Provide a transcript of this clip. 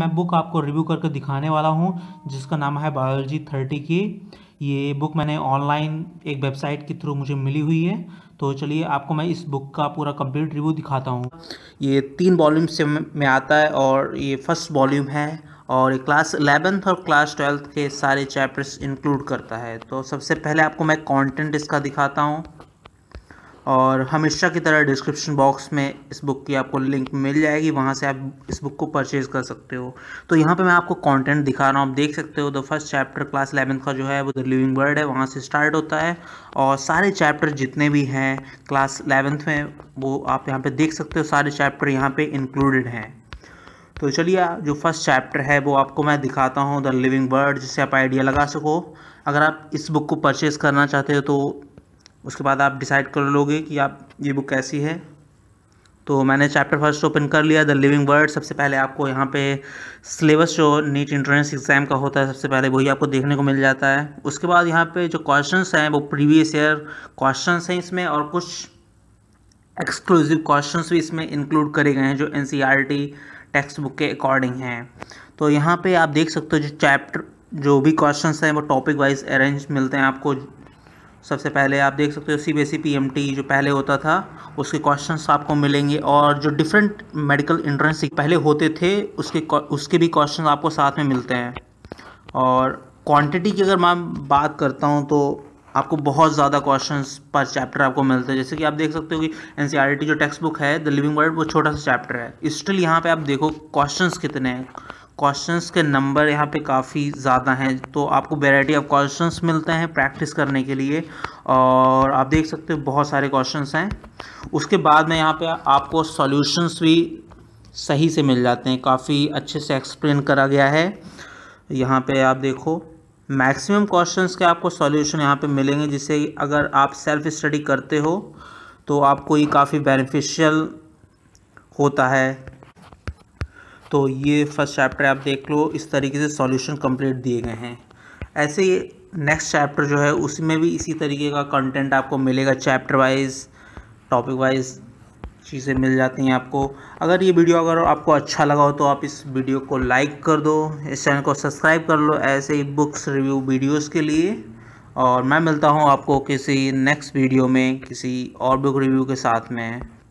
मैं बुक आपको रिव्यू करके दिखाने वाला हूँ जिसका नाम है बायोलॉजी थर्टी की ये बुक मैंने ऑनलाइन एक वेबसाइट के थ्रू मुझे मिली हुई है तो चलिए आपको मैं इस बुक का पूरा कंप्लीट रिव्यू दिखाता हूँ ये तीन वॉल्यूम से में आता है और ये फर्स्ट वॉल्यूम है और ये क्लास एलेवेंथ और क्लास ट्वेल्थ के सारे चैप्टर्स इंक्लूड करता है तो सबसे पहले आपको मैं कंटेंट इसका दिखाता हूँ और हमेशा की तरह डिस्क्रिप्शन बॉक्स में इस बुक की आपको लिंक मिल जाएगी वहाँ से आप इस बुक को परचेज़ कर सकते हो तो यहाँ पे मैं आपको कंटेंट दिखा रहा हूँ आप देख सकते हो the first chapter class eleven का जो है वो द लिविंग वर्ड है वहाँ से स्टार्ट होता है और सारे चैप्टर जितने भी हैं क्लास इलेवेंथ में वो आप यहाँ पर देख सकते हो सारे चैप्टर यहाँ पर इंक्लूडेड हैं तो चलिए जो फर्स्ट चैप्टर है वो आपको मैं दिखाता हूँ द लिविंग वर्ड जिससे आप आइडिया लगा सको अगर आप इस बुक को परचेज़ करना चाहते हो तो उसके बाद आप डिसाइड कर लोगे कि आप ये बुक कैसी है तो मैंने चैप्टर फर्स्ट ओपन कर लिया द लिविंग वर्ड सबसे पहले आपको यहाँ पे सिलेबस जो नीट इंट्रेंस एग्ज़ाम का होता है सबसे पहले वही आपको देखने को मिल जाता है उसके बाद यहाँ पे जो क्वेश्चंस हैं वो प्रीवियस ईयर क्वेश्चंस हैं इसमें और कुछ एक्सक्लूसिव क्वेश्चंस भी इसमें इंक्लूड करे गए हैं जो एन टेक्स्ट बुक के अकॉर्डिंग हैं तो यहाँ पर आप देख सकते हो जो चैप्टर जो भी क्वेश्चन हैं वो टॉपिक वाइज अरेंज मिलते हैं आपको सबसे पहले आप देख सकते हो सी बी एस जो पहले होता था उसके क्वेश्चंस आपको मिलेंगे और जो डिफरेंट मेडिकल इंट्रेंस पहले होते थे उसके उसके भी क्वेश्चन आपको साथ में मिलते हैं और क्वांटिटी की अगर मैं बात करता हूँ तो आपको बहुत ज़्यादा क्वेश्चंस पर चैप्टर आपको मिलते हैं जैसे कि आप देख सकते हो कि एन e जो टेक्स्ट बुक है द लिविंग वर्ल्ड वो छोटा सा चैप्टर है स्टिल यहाँ पे आप देखो क्वेश्चंस कितने हैं क्वेश्चंस के नंबर यहाँ पे काफ़ी ज़्यादा हैं तो आपको वेराइटी ऑफ क्वेश्चंस मिलते हैं प्रैक्टिस करने के लिए और आप देख सकते हो बहुत सारे क्वेश्चंस हैं उसके बाद में यहाँ पे आपको सॉल्यूशंस भी सही से मिल जाते हैं काफ़ी अच्छे से एक्सप्लेन करा गया है यहाँ पे आप देखो मैक्सिमम क्वेश्चन के आपको सॉल्यूशन यहाँ पे मिलेंगे जिससे अगर आप सेल्फ स्टडी करते हो तो आपको ये काफ़ी बेनिफिशियल होता है तो ये फर्स्ट चैप्टर आप देख लो इस तरीके से सॉल्यूशन कंप्लीट दिए गए हैं ऐसे नेक्स्ट चैप्टर जो है उसमें भी इसी तरीके का कंटेंट आपको मिलेगा चैप्टर वाइज टॉपिक वाइज चीज़ें मिल जाती हैं आपको अगर ये वीडियो अगर आपको अच्छा लगा हो तो आप इस वीडियो को लाइक कर दो इस चैनल को सब्सक्राइब कर लो ऐसे ही बुक्स रिव्यू वीडियोज़ के लिए और मैं मिलता हूँ आपको किसी नेक्स्ट वीडियो में किसी और बुक रिव्यू के साथ में